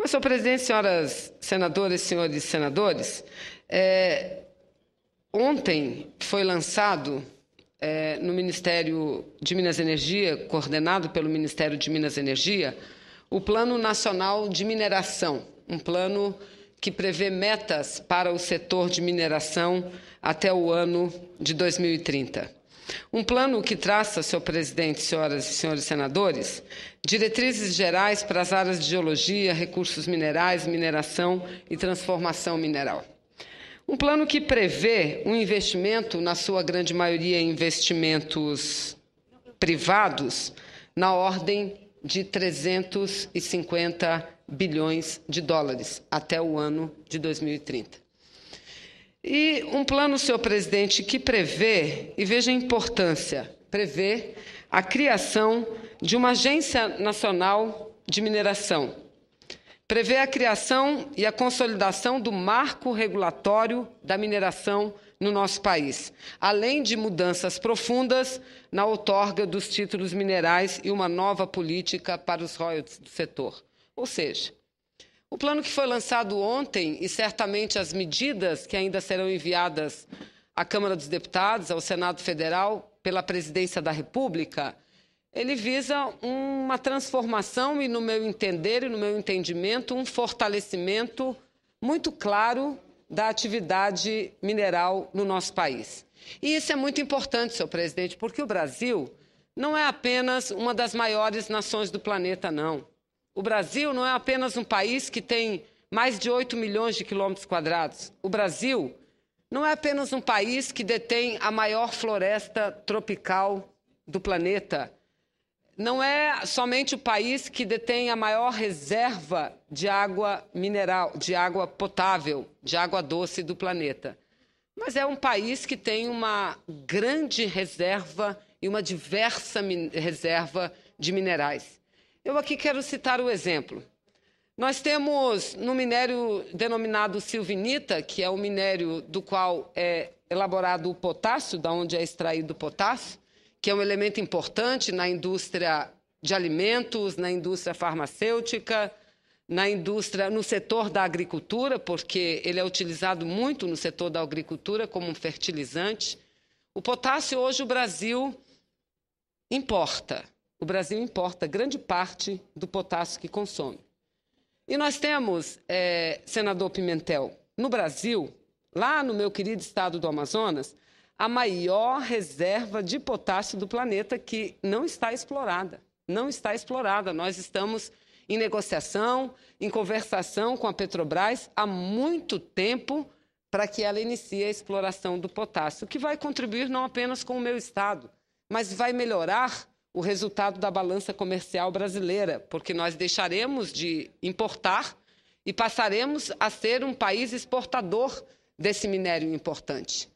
Mas, senhor presidente, senhoras senadoras, senhores senadores, é, ontem foi lançado é, no Ministério de Minas e Energia, coordenado pelo Ministério de Minas e Energia, o Plano Nacional de Mineração, um plano que prevê metas para o setor de mineração até o ano de 2030. Um plano que traça, senhor presidente, senhoras e senhores senadores, diretrizes gerais para as áreas de geologia, recursos minerais, mineração e transformação mineral. Um plano que prevê um investimento, na sua grande maioria, em investimentos privados, na ordem de 350 bilhões de dólares até o ano de 2030. E um plano, senhor presidente, que prevê, e veja a importância, prevê a criação de uma Agência Nacional de Mineração. Prevê a criação e a consolidação do marco regulatório da mineração no nosso país, além de mudanças profundas na outorga dos títulos minerais e uma nova política para os royalties do setor. Ou seja, o plano que foi lançado ontem e certamente as medidas que ainda serão enviadas à Câmara dos Deputados, ao Senado Federal, pela Presidência da República, ele visa uma transformação e, no meu entender e no meu entendimento, um fortalecimento muito claro da atividade mineral no nosso país. E isso é muito importante, senhor presidente, porque o Brasil não é apenas uma das maiores nações do planeta, não. O Brasil não é apenas um país que tem mais de 8 milhões de quilômetros quadrados. O Brasil não é apenas um país que detém a maior floresta tropical do planeta. Não é somente o país que detém a maior reserva de água mineral, de água potável, de água doce do planeta. Mas é um país que tem uma grande reserva e uma diversa reserva de minerais. Eu aqui quero citar o exemplo. Nós temos no minério denominado silvinita, que é o minério do qual é elaborado o potássio, da onde é extraído o potássio, que é um elemento importante na indústria de alimentos, na indústria farmacêutica, na indústria, no setor da agricultura, porque ele é utilizado muito no setor da agricultura como um fertilizante. O potássio hoje o Brasil importa. O Brasil importa grande parte do potássio que consome. E nós temos, é, senador Pimentel, no Brasil, lá no meu querido estado do Amazonas, a maior reserva de potássio do planeta que não está explorada. Não está explorada. Nós estamos em negociação, em conversação com a Petrobras há muito tempo para que ela inicie a exploração do potássio, que vai contribuir não apenas com o meu estado, mas vai melhorar o resultado da balança comercial brasileira, porque nós deixaremos de importar e passaremos a ser um país exportador desse minério importante.